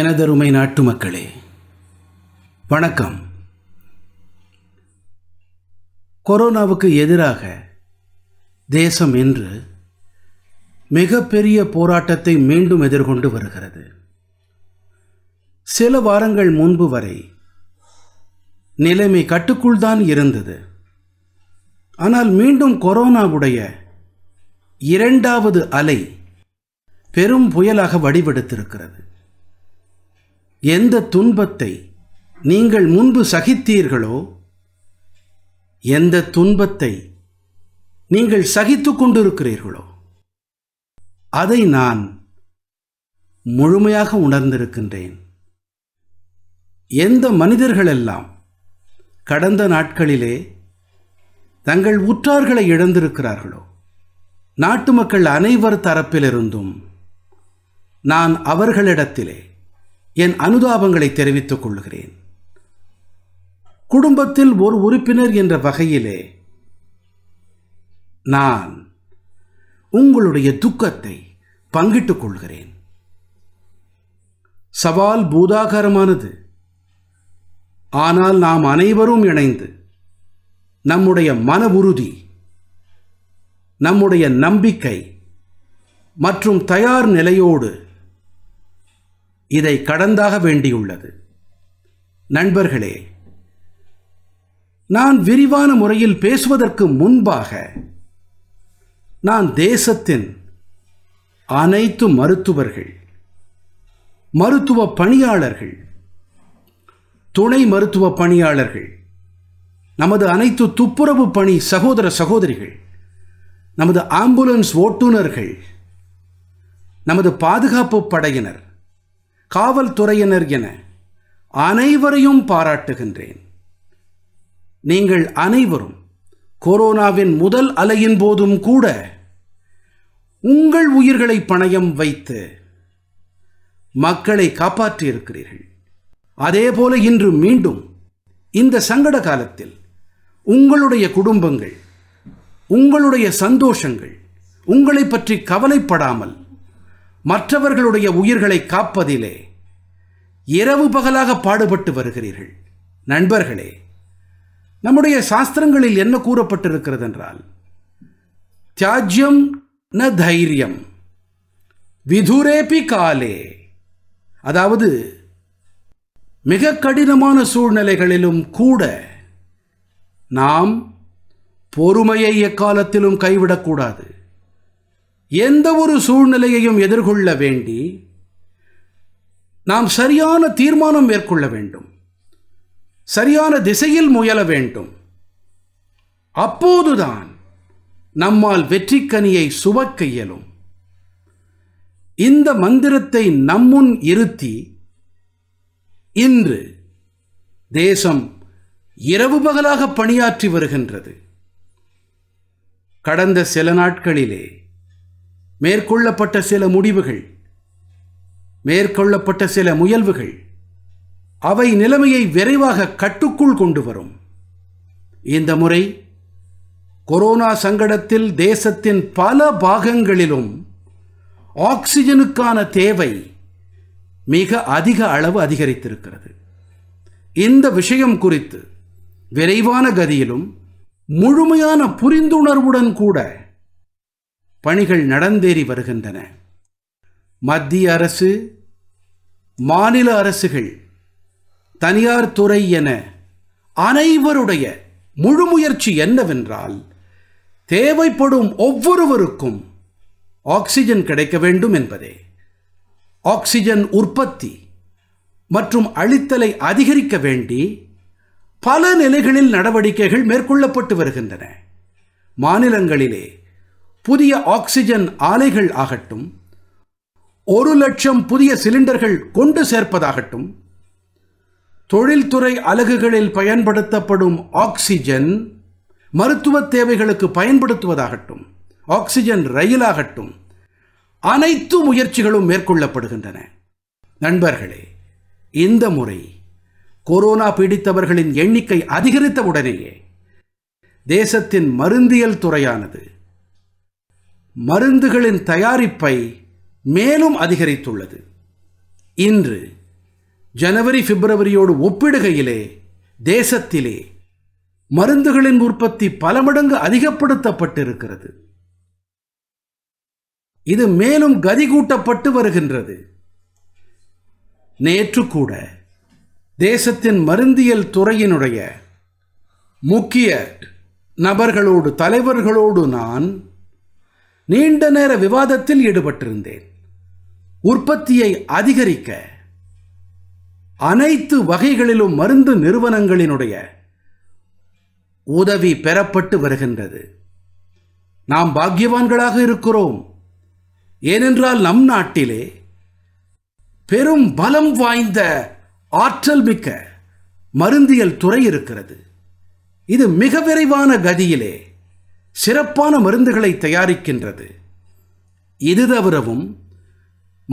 எனதருமை நாட்டு மக்களே வணக்கம் கொரோனாவுக்கு எதிராக தேசம் இன்று மிகப்பெரிய போராட்டத்தை மீண்டும் எதிர்கொண்டு வருகிறது சில வாரங்கள் முன்பு வரை நிலைமை கட்டுக்குள் தான் இருந்தது ஆனால் மீண்டும் கொரோனாவுடைய இரண்டாவது அலை பெரும் புயலாக வடிவெடுத்திருக்கிறது எந்த துன்பத்தை நீங்கள் முன்பு சகித்தீர்களோ எந்த துன்பத்தை நீங்கள் சகித்து கொண்டிருக்கிறீர்களோ அதை நான் முழுமையாக உணர்ந்திருக்கின்றேன் எந்த மனிதர்களெல்லாம் கடந்த நாட்களிலே தங்கள் உற்றார்களை இழந்திருக்கிறார்களோ நாட்டு மக்கள் அனைவர் தரப்பிலிருந்தும் நான் அவர்களிடத்திலே என் அனுதாபங்களை தெரிவித்துக் கொள்கிறேன் குடும்பத்தில் ஒரு உறுப்பினர் என்ற வகையிலே நான் உங்களுடைய துக்கத்தை பங்கிட்டுக் கொள்கிறேன் சவால் பூதாகரமானது ஆனால் நாம் அனைவரும் இணைந்து நம்முடைய மன உறுதி நம்முடைய நம்பிக்கை மற்றும் தயார் நிலையோடு இதை கடந்தாக வேண்டியுள்ளது நண்பர்களே நான் விரிவான முறையில் பேசுவதற்கு முன்பாக நான் தேசத்தின் அனைத்து மருத்துவர்கள் மருத்துவ பணியாளர்கள் துணை மருத்துவ பணியாளர்கள் நமது அனைத்து துப்புரவு பணி சகோதர சகோதரிகள் நமது ஆம்புலன்ஸ் ஓட்டுநர்கள் நமது பாதுகாப்பு படையினர் காவல்துறையினர் என அனைவரையும் பாராட்டுகின்றேன் நீங்கள் அனைவரும் கொரோனாவின் முதல் அலையின் போதும் கூட உங்கள் உயிர்களை பணயம் வைத்து மக்களை காப்பாற்றியிருக்கிறீர்கள் அதேபோல இன்று மீண்டும் இந்த சங்கட காலத்தில் உங்களுடைய குடும்பங்கள் உங்களுடைய சந்தோஷங்கள் உங்களை பற்றி கவலைப்படாமல் மற்றவர்களுடைய உயிர்களை காப்பதிலே இரவு பகலாக பாடுபட்டு வருகிறீர்கள் நண்பர்களே நம்முடைய சாஸ்திரங்களில் என்ன கூறப்பட்டிருக்கிறது என்றால் தியாஜ்யம் ந தைரியம் விதுரேபி காலே அதாவது மிக கடினமான சூழ்நிலைகளிலும் கூட நாம் பொறுமையை எக்காலத்திலும் கைவிடக்கூடாது எந்த ஒரு சூழ்நிலையையும் எதிர்கொள்ள வேண்டி நாம் சரியான தீர்மானம் மேற்கொள்ள வேண்டும் சரியான திசையில் முயல வேண்டும் அப்போதுதான் நம்மால் வெற்றிக்கனியை சுவக்க இயலும் இந்த மந்திரத்தை நம்முன் இருத்தி இன்று தேசம் இரவு பகலாக பணியாற்றி வருகின்றது கடந்த சில நாட்களிலே மேற்கொள்ளப்பட்ட சில முடிவுகள் மேற்கொள்ளப்பட்ட சில முயல்வுகள் அவை நிலைமையை விரைவாக கட்டுக்குள் கொண்டு வரும் இந்த முறை கொரோனா சங்கடத்தில் தேசத்தின் பல பாகங்களிலும் ஆக்சிஜனுக்கான தேவை மிக அதிக அளவு அதிகரித்திருக்கிறது இந்த விஷயம் குறித்து விரைவான கதியிலும் முழுமையான புரிந்துணர்வுடன் கூட பணிகள் நடந்தேறி வருகின்றன மத்திய அரசு மாநில அரசுகள் தனியார் துறை என அனைவருடைய முழு முயற்சி என்னவென்றால் தேவைப்படும் ஒவ்வொருவருக்கும் ஆக்சிஜன் கிடைக்க வேண்டும் என்பதே ஆக்சிஜன் உற்பத்தி மற்றும் அழித்தலை அதிகரிக்க வேண்டி பல நிலைகளில் நடவடிக்கைகள் மேற்கொள்ளப்பட்டு வருகின்றன மாநிலங்களிலே புதிய ஆக்சிஜன் ஆலைகள் ஆகட்டும் ஒரு லட்சம் புதிய சிலிண்டர்கள் கொண்டு சேர்ப்பதாகட்டும் தொழில்துறை அலகுகளில் பயன்படுத்தப்படும் ஆக்சிஜன் மருத்துவ தேவைகளுக்கு பயன்படுத்துவதாகட்டும் ஆக்சிஜன் ரயிலாகட்டும் அனைத்து முயற்சிகளும் மேற்கொள்ளப்படுகின்றன நண்பர்களே இந்த முறை கொரோனா பீடித்தவர்களின் எண்ணிக்கை அதிகரித்த உடனேயே தேசத்தின் மருந்தியல் துறையானது மருந்துகளின் தயாரிப்பை மேலும் அதிகரித்துள்ளது இன்று ஜனவரி பிப்ரவரியோடு ஒப்பிடுகையிலே தேசத்திலே மருந்துகளின் உற்பத்தி பல மடங்கு அதிகப்படுத்தப்பட்டிருக்கிறது இது மேலும் கதிகூட்டப்பட்டு வருகின்றது நேற்று கூட தேசத்தின் மருந்தியல் துறையினுடைய முக்கிய நபர்களோடு தலைவர்களோடு நான் நீண்ட நேர விவாதத்தில் ஈடுபட்டிருந்தேன் உற்பத்தியை அதிகரிக்க அனைத்து வகைகளிலும் மருந்து நிறுவனங்களினுடைய உதவி பெறப்பட்டு வருகின்றது நாம் பாக்கியவான்களாக இருக்கிறோம் ஏனென்றால் நம் நாட்டிலே பெரும் பலம் வாய்ந்த ஆற்றல் மிக்க மருந்தியல் துறை இருக்கிறது இது மிக விரைவான கதியிலே சிறப்பான மருந்துகளை தயாரிக்கின்றது இது தவிரவும்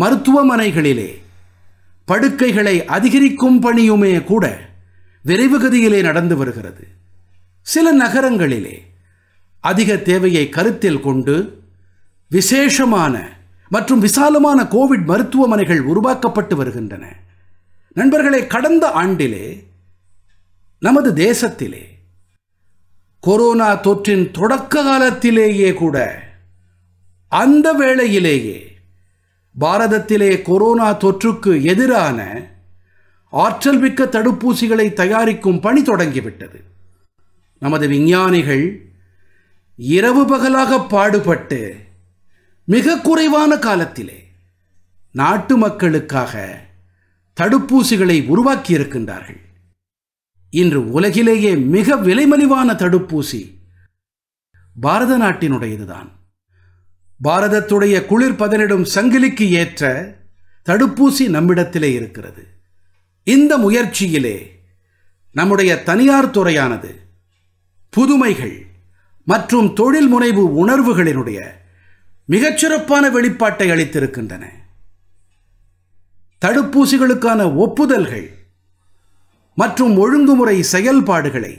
மருத்துவமனைகளிலே படுக்கைகளை அதிகரிக்கும் பணியுமே கூட விரைவுகதியிலே நடந்து வருகிறது சில நகரங்களிலே அதிக தேவையை கருத்தில் கொண்டு விசேஷமான மற்றும் விசாலமான கோவிட் மருத்துவமனைகள் உருவாக்கப்பட்டு வருகின்றன நண்பர்களை கடந்த ஆண்டிலே நமது தேசத்திலே கொரோனா தொற்றின் தொடக்க காலத்திலேயே கூட அந்த வேளையிலேயே பாரதத்திலே கொரோனா தொற்றுக்கு எதிரான ஆற்றல் மிக்க தடுப்பூசிகளை தயாரிக்கும் பணி தொடங்கிவிட்டது நமது விஞ்ஞானிகள் இரவு பகலாக பாடுபட்டு மிக குறைவான காலத்திலே நாட்டு மக்களுக்காக தடுப்பூசிகளை உருவாக்கியிருக்கின்றார்கள் இன்று உலகிலேயே மிக விலைமலிவான தடுப்பூசி பாரத நாட்டினுடையதுதான் பாரதத்துடைய குளிர் பதனிடும் சங்கிலிக்கு ஏற்ற தடுப்பூசி நம்மிடத்திலே இருக்கிறது இந்த முயற்சியிலே நம்முடைய தனியார் துறையானது புதுமைகள் மற்றும் தொழில் முனைவு உணர்வுகளினுடைய மிகச்சிறப்பான வெளிப்பாட்டை அளித்திருக்கின்றன தடுப்பூசிகளுக்கான ஒப்புதல்கள் மற்றும் ஒழுங்குமுறை செயல்பாடுகளை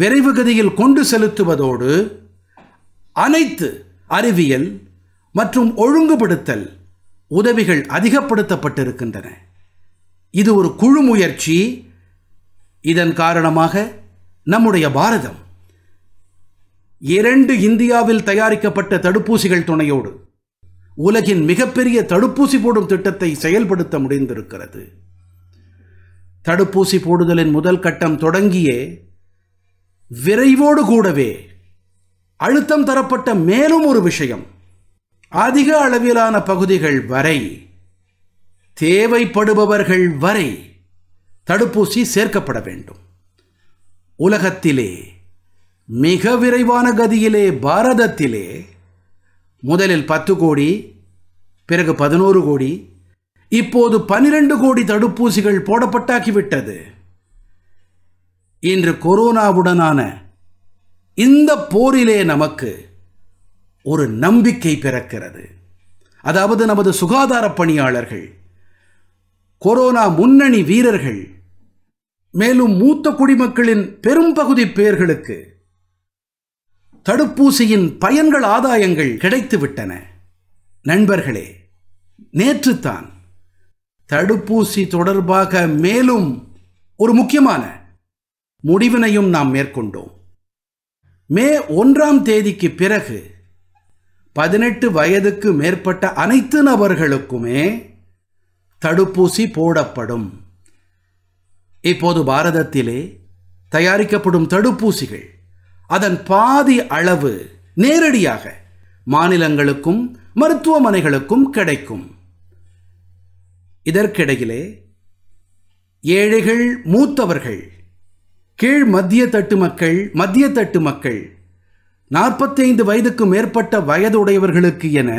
விரைவுகதியில் கொண்டு செலுத்துவதோடு அனைத்து அறிவியல் மற்றும் ஒழுங்குபடுத்தல் உதவிகள் அதிகப்படுத்தப்பட்டிருக்கின்றன இது ஒரு குழு முயற்சி இதன் காரணமாக நம்முடைய பாரதம் இரண்டு இந்தியாவில் தயாரிக்கப்பட்ட தடுப்பூசிகள் துணையோடு உலகின் மிகப்பெரிய தடுப்பூசி போடும் திட்டத்தை செயல்படுத்த முடிந்திருக்கிறது தடுப்பூசி போடுதலின் முதல் கட்டம் தொடங்கியே விரைவோடு கூடவே அழுத்தம் தரப்பட்ட மேலும் ஒரு விஷயம் அதிக அளவிலான பகுதிகள் வரை தேவைப்படுபவர்கள் வரை தடுப்பூசி சேர்க்கப்பட வேண்டும் உலகத்திலே மிக விரைவான கதியிலே பாரதத்திலே முதலில் பத்து கோடி பிறகு பதினோரு கோடி இப்போது பனிரெண்டு கோடி தடுப்பூசிகள் போடப்பட்டாக்கிவிட்டது இன்று கொரோனாவுடனான இந்த போரிலே நமக்கு ஒரு நம்பிக்கை பிறக்கிறது அதாவது நமது சுகாதார பணியாளர்கள் கொரோனா முன்னணி வீரர்கள் மேலும் மூத்த குடிமக்களின் பெரும்பகுதி பேர்களுக்கு தடுப்பூசியின் பயன்கள் ஆதாயங்கள் கிடைத்துவிட்டன நண்பர்களே நேற்றுத்தான் தடுப்பூசி தொடர்பாக மேலும் ஒரு முக்கியமான முடிவினையும் நாம் மேற்கொண்டோம் மே ஒன்றாம் தேதிக்கு பிறகு பதினெட்டு வயதுக்கு மேற்பட்ட அனைத்து நபர்களுக்குமே தடுப்பூசி போடப்படும் இப்போது பாரதத்திலே தயாரிக்கப்படும் தடுப்பூசிகள் அதன் பாதி அளவு நேரடியாக மாநிலங்களுக்கும் மருத்துவமனைகளுக்கும் கிடைக்கும் இதற்கிடையிலே ஏழைகள் மூத்தவர்கள் கீழ் மத்திய தட்டு மக்கள் மத்திய தட்டு மக்கள் நாற்பத்தைந்து வயதுக்கு மேற்பட்ட வயதுடையவர்களுக்கு என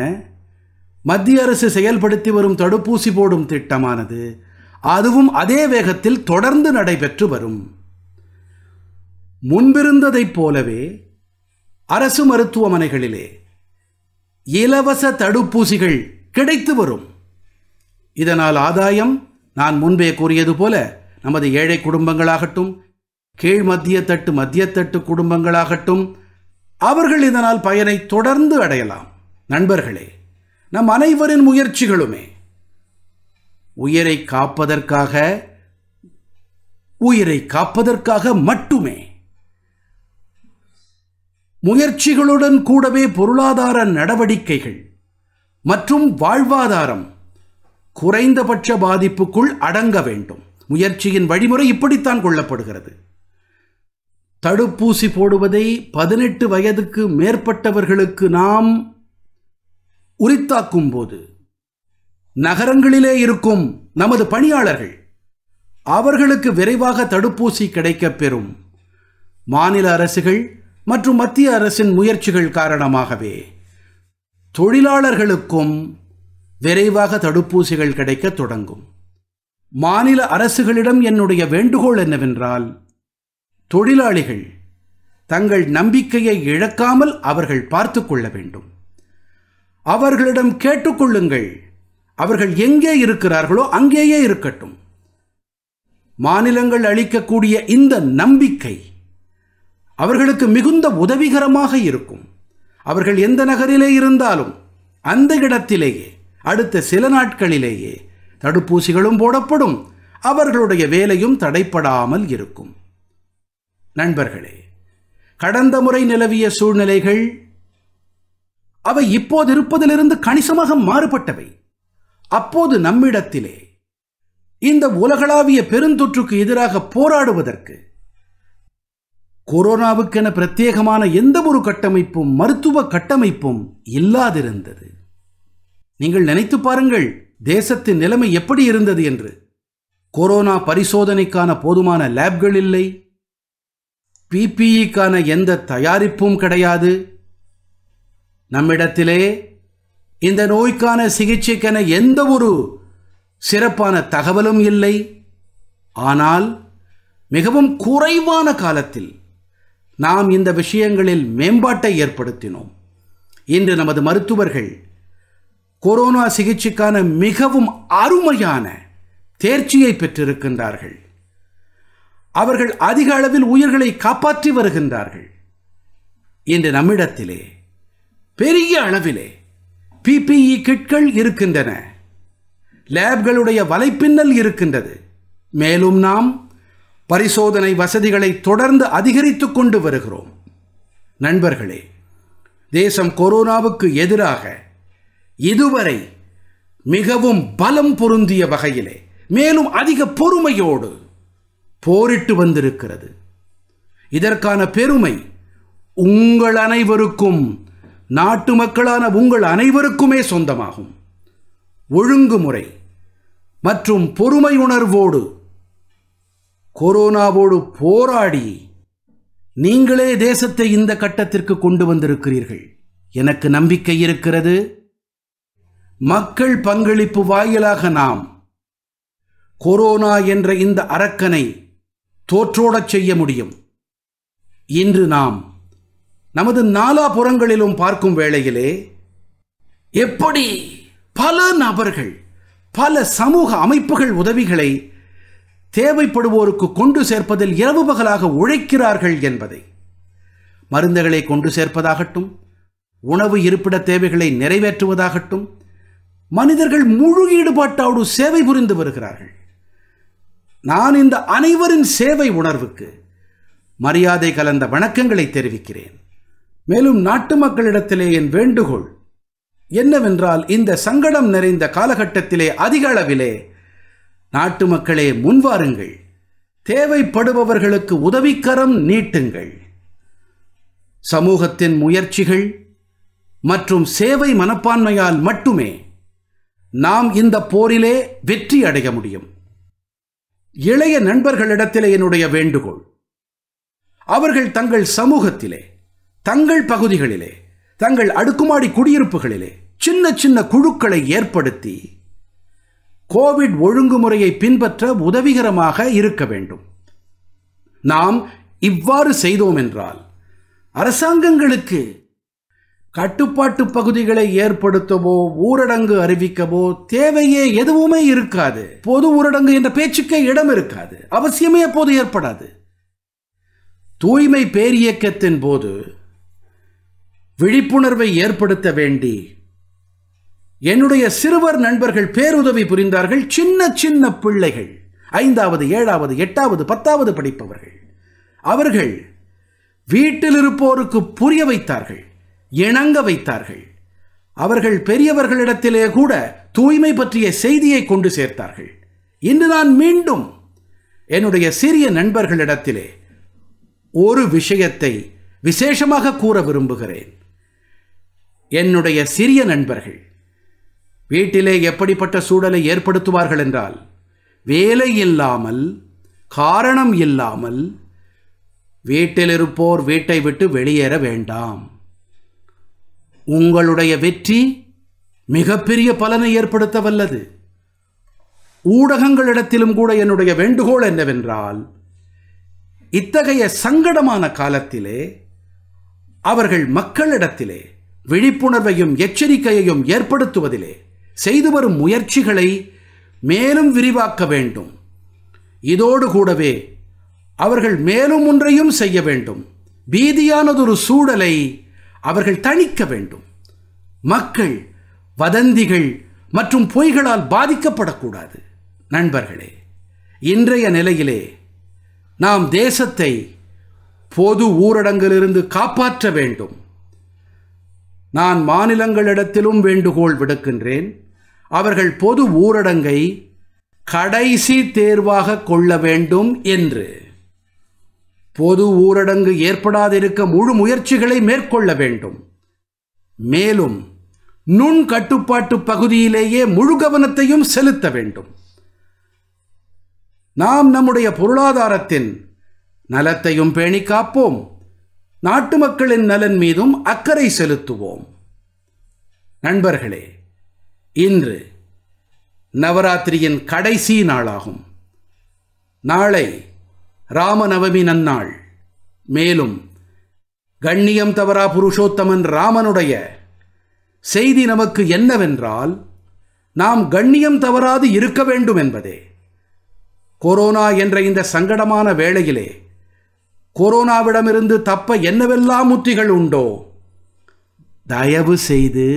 மத்திய அரசு செயல்படுத்தி வரும் தடுப்பூசி போடும் திட்டமானது அதுவும் அதே வேகத்தில் தொடர்ந்து நடைபெற்று வரும் முன்பிருந்ததைப் போலவே அரசு மருத்துவமனைகளிலே இலவச தடுப்பூசிகள் கிடைத்து வரும் இதனால் ஆதாயம் நான் முன்பே கூறியது போல நமது ஏழை குடும்பங்களாகட்டும் கீழ் மத்திய தட்டு மத்தியத்தட்டு குடும்பங்களாகட்டும் அவர்கள் இதனால் பயனை தொடர்ந்து அடையலாம் நண்பர்களே நம் அனைவரின் முயற்சிகளுமே உயிரை காப்பதற்காக உயிரை காப்பதற்காக மட்டுமே முயற்சிகளுடன் கூடவே பொருளாதார நடவடிக்கைகள் மற்றும் வாழ்வாதாரம் குறைந்தபட்ச பாதிப்புக்குள் அடங்க வேண்டும் முயற்சியின் வழிமுறை இப்படித்தான் கொள்ளப்படுகிறது தடுப்பூசி போடுவதை பதினெட்டு வயதுக்கு மேற்பட்டவர்களுக்கு நாம் உரித்தாக்கும் போது நகரங்களிலே இருக்கும் நமது பணியாளர்கள் அவர்களுக்கு விரைவாக தடுப்பூசி கிடைக்கப் பெறும் மாநில அரசுகள் மற்றும் மத்திய அரசின் முயற்சிகள் காரணமாகவே தொழிலாளர்களுக்கும் விரைவாக தடுப்பூசிகள் கிடைக்க தொடங்கும் மாநில அரசுகளிடம் என்னுடைய வேண்டுகோள் என்னவென்றால் தொழிலாளிகள் தங்கள் நம்பிக்கையை இழக்காமல் அவர்கள் பார்த்து கொள்ள வேண்டும் அவர்களிடம் கேட்டுக்கொள்ளுங்கள் அவர்கள் எங்கே இருக்கிறார்களோ அங்கேயே இருக்கட்டும் மாநிலங்கள் அளிக்கக்கூடிய இந்த நம்பிக்கை அவர்களுக்கு மிகுந்த உதவிகரமாக இருக்கும் அவர்கள் எந்த நகரிலே இருந்தாலும் அந்த இடத்திலேயே அடுத்த சில நாட்களிலேயே தடுப்பூசிகளும் போடப்படும் அவர்களுடைய வேலையும் தடைப்படாமல் இருக்கும் நண்பர்களே கடந்த முறை நிலவிய சூழ்நிலைகள் அவை இப்போது இருப்பதிலிருந்து கணிசமாக மாறுபட்டவை அப்போது நம்மிடத்திலே இந்த உலகளாவிய பெருந்தொற்றுக்கு எதிராக போராடுவதற்கு கொரோனாவுக்கென பிரத்யேகமான எந்த ஒரு கட்டமைப்பும் மருத்துவ கட்டமைப்பும் இல்லாதிருந்தது நீங்கள் நினைத்து பாருங்கள் தேசத்தின் நிலைமை எப்படி இருந்தது என்று கொரோனா பரிசோதனைக்கான போதுமான லேப்கள் இல்லை பிபிஇக்கான எந்த தயாரிப்பும் கிடையாது நம்மிடத்திலே இந்த நோய்க்கான சிகிச்சைக்கென எந்த ஒரு சிறப்பான தகவலும் இல்லை ஆனால் மிகவும் குறைவான காலத்தில் நாம் இந்த விஷயங்களில் மேம்பாட்டை ஏற்படுத்தினோம் இன்று நமது மருத்துவர்கள் கொரோனா சிகிச்சைக்கான மிகவும் அருமையான தேர்ச்சியை பெற்றிருக்கின்றார்கள் அவர்கள் அதிக அளவில் உயிர்களை காப்பாற்றி வருகின்றார்கள் இன்று நம்மிடத்திலே பெரிய அளவிலே பிபிஇ e கிட்கள் இருக்கின்றன லேப்களுடைய வலைப்பின்னல் இருக்கின்றது மேலும் நாம் பரிசோதனை வசதிகளை தொடர்ந்து அதிகரித்து கொண்டு வருகிறோம் நண்பர்களே தேசம் கொரோனாவுக்கு எதிராக இதுவரை மிகவும் பலம் பொருந்திய வகையிலே மேலும் அதிக பொறுமையோடு போரிட்டு வந்திருக்கிறது இதற்கான பெருமை உங்கள் அனைவருக்கும் நாட்டு மக்களான உங்கள் அனைவருக்குமே சொந்தமாகும் ஒழுங்குமுறை மற்றும் பொறுமை உணர்வோடு கொரோனாவோடு போராடி நீங்களே தேசத்தை இந்த கட்டத்திற்கு கொண்டு வந்திருக்கிறீர்கள் எனக்கு நம்பிக்கை இருக்கிறது மக்கள் பங்களிப்பு வாயிலாக நாம் கொரோனா என்ற இந்த அரக்கனை தோற்றோடச் செய்ய முடியும் இன்று நாம் நமது நாலாபுறங்களிலும் பார்க்கும் வேளையிலே எப்படி பல நபர்கள் பல சமூக அமைப்புகள் உதவிகளை தேவைப்படுவோருக்கு கொண்டு சேர்ப்பதில் இரவு பகலாக உழைக்கிறார்கள் என்பதை மருந்துகளை கொண்டு சேர்ப்பதாகட்டும் உணவு இருப்பிட தேவைகளை நிறைவேற்றுவதாகட்டும் மனிதர்கள் முழு ஈடுபாட்டோடு சேவை புரிந்து வருகிறார்கள் நான் இந்த அனைவரின் சேவை உணர்வுக்கு மரியாதை கலந்த வணக்கங்களை தெரிவிக்கிறேன் மேலும் நாட்டு மக்களிடத்திலே என் வேண்டுகோள் என்னவென்றால் இந்த சங்கடம் நிறைந்த காலகட்டத்திலே அதிக அளவிலே நாட்டு மக்களே முன்வாருங்கள் தேவைப்படுபவர்களுக்கு உதவிக்கரம் நீட்டுங்கள் சமூகத்தின் முயற்சிகள் மற்றும் சேவை மனப்பான்மையால் மட்டுமே நாம் இந்த போரிலே வெற்றி அடைய முடியும் இளைய நண்பர்களிடத்திலே என்னுடைய வேண்டுகோள் அவர்கள் தங்கள் சமூகத்திலே தங்கள் பகுதிகளிலே தங்கள் அடுக்குமாடி குடியிருப்புகளிலே சின்ன சின்ன குழுக்களை ஏற்படுத்தி கோவிட் ஒழுங்குமுறையை பின்பற்ற உதவிகரமாக இருக்க வேண்டும் நாம் இவ்வாறு செய்தோம் என்றால் அரசாங்கங்களுக்கு கட்டுப்பாட்டு பகுதிகளை ஏற்படுத்தவோ ஊரடங்கு அறிவிக்கவோ தேவையே எதுவுமே இருக்காது பொது ஊரடங்கு என்ற பேச்சுக்கே இடம் இருக்காது அவசியமே அப்போது ஏற்படாது தூய்மை பேரியக்கத்தின் போது விழிப்புணர்வை ஏற்படுத்த வேண்டி என்னுடைய சிறுவர் நண்பர்கள் பேருதவி புரிந்தார்கள் சின்ன சின்ன பிள்ளைகள் ஐந்தாவது ஏழாவது எட்டாவது பத்தாவது படிப்பவர்கள் அவர்கள் வீட்டில் இருப்போருக்கு புரிய வைத்தார்கள் இணங்க வைத்தார்கள் அவர்கள் பெரியவர்களிடத்திலே கூட தூய்மை பற்றிய செய்தியை கொண்டு சேர்த்தார்கள் இன்று நான் மீண்டும் என்னுடைய சிறிய நண்பர்களிடத்திலே ஒரு விஷயத்தை விசேஷமாக கூற விரும்புகிறேன் என்னுடைய சிறிய நண்பர்கள் வீட்டிலே எப்படிப்பட்ட சூழலை ஏற்படுத்துவார்கள் என்றால் வேலை இல்லாமல் காரணம் இல்லாமல் வீட்டில் இருப்போர் வீட்டை விட்டு வெளியேற வேண்டாம் உங்களுடைய வெற்றி மிகப்பெரிய பலனை ஏற்படுத்த வல்லது ஊடகங்களிடத்திலும் கூட என்னுடைய வேண்டுகோள் என்னவென்றால் இத்தகைய சங்கடமான காலத்திலே அவர்கள் மக்களிடத்திலே விழிப்புணர்வையும் எச்சரிக்கையையும் ஏற்படுத்துவதிலே செய்து வரும் முயற்சிகளை மேலும் விரிவாக்க வேண்டும் இதோடு கூடவே அவர்கள் மேலும் ஒன்றையும் செய்ய வேண்டும் பீதியானதொரு சூழலை அவர்கள் தணிக்க வேண்டும் மக்கள் வதந்திகள் மற்றும் பொய்களால் பாதிக்கப்படக்கூடாது நண்பர்களே இன்றைய நிலையிலே நாம் தேசத்தை பொது ஊரடங்கிலிருந்து காப்பாற்ற வேண்டும் நான் மாநிலங்களிடத்திலும் வேண்டுகோள் விடுக்கின்றேன் அவர்கள் பொது ஊரடங்கை கடைசி தேர்வாக கொள்ள வேண்டும் என்று பொது ஊரடங்கு ஏற்படாதிருக்க முழு முயற்சிகளை மேற்கொள்ள வேண்டும் மேலும் நுண் கட்டுப்பாட்டு பகுதியிலேயே முழு கவனத்தையும் செலுத்த வேண்டும் நாம் நம்முடைய பொருளாதாரத்தின் நலத்தையும் பேணி காப்போம் நாட்டு மக்களின் நலன் மீதும் அக்கறை செலுத்துவோம் நண்பர்களே இன்று நவராத்திரியின் கடைசி நாளாகும் நாளை ராமநவமி நன்னாள் மேலும் கண்ணியம் தவறா புருஷோத்தமன் ராமனுடைய செய்தி நமக்கு என்னவென்றால் நாம் கண்ணியம் தவறாது இருக்க வேண்டும் என்பதே கொரோனா என்ற இந்த சங்கடமான வேளையிலே கொரோனாவிடமிருந்து தப்ப என்னவெல்லாம் முத்திகள் உண்டோ தயவு செய்து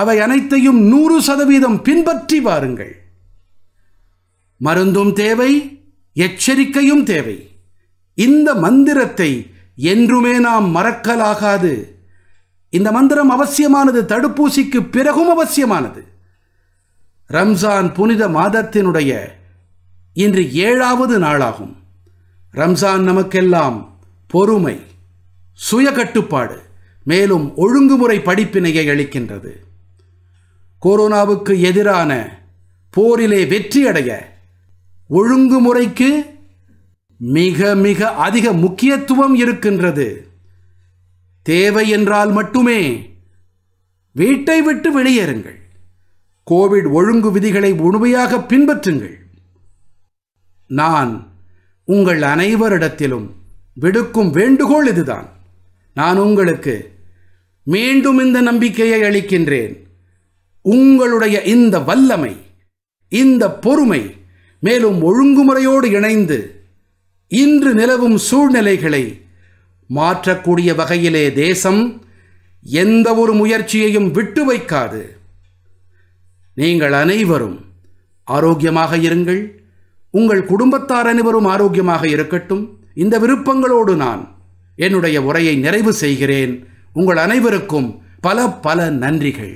அவை அனைத்தையும் நூறு சதவீதம் பின்பற்றி வாருங்கள் மருந்தும் தேவை எச்சரிக்கையும் தேவை இந்த மந்திரத்தை என்றுமே நாம் மறக்கலாகாது இந்த மந்திரம் அவசியமானது தடுப்பூசிக்கு பிறகும் அவசியமானது ரம்ஜான் புனித மாதத்தினுடைய இன்று ஏழாவது நாளாகும் ரம்ஜான் நமக்கெல்லாம் பொறுமை சுய கட்டுப்பாடு மேலும் ஒழுங்குமுறை படிப்பினையை அளிக்கின்றது கொரோனாவுக்கு எதிரான போரிலே வெற்றியடைய ஒழுங்குமுறைக்கு மிக மிக அதிக முக்கியத்துவம் இருக்கின்றது தேவை என்றால் மட்டுமே வீட்டை விட்டு வெளியேறுங்கள் கோவிட் ஒழுங்கு விதிகளை முழுமையாக பின்பற்றுங்கள் நான் உங்கள் அனைவரிடத்திலும் விடுக்கும் வேண்டுகோள் இதுதான் நான் உங்களுக்கு மீண்டும் இந்த நம்பிக்கையை அளிக்கின்றேன் உங்களுடைய இந்த வல்லமை இந்த பொறுமை மேலும் ஒழுங்குமுறையோடு இணைந்து இன்று நிலவும் சூழ்நிலைகளை மாற்றக்கூடிய வகையிலே தேசம் எந்த ஒரு முயற்சியையும் விட்டு வைக்காது நீங்கள் அனைவரும் ஆரோக்கியமாக இருங்கள் உங்கள் குடும்பத்தார் அனைவரும் ஆரோக்கியமாக இருக்கட்டும் இந்த விருப்பங்களோடு நான் என்னுடைய உரையை நிறைவு செய்கிறேன் உங்கள் அனைவருக்கும் பல பல நன்றிகள்